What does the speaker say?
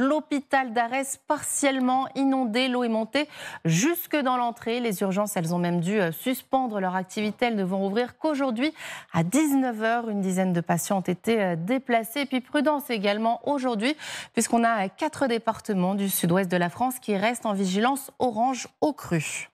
L'hôpital d'Arès partiellement inondé, l'eau est montée jusque dans l'entrée. Les urgences, elles ont même dû euh, suspendre leur activité. Elles ne vont ouvrir qu'aujourd'hui à 19h. Une dizaine de patients ont été euh, déplacés. Et puis prudence également aujourd'hui, puisqu'on a euh, quatre départements du sud-ouest de la France qui restent en vigilance orange au cru.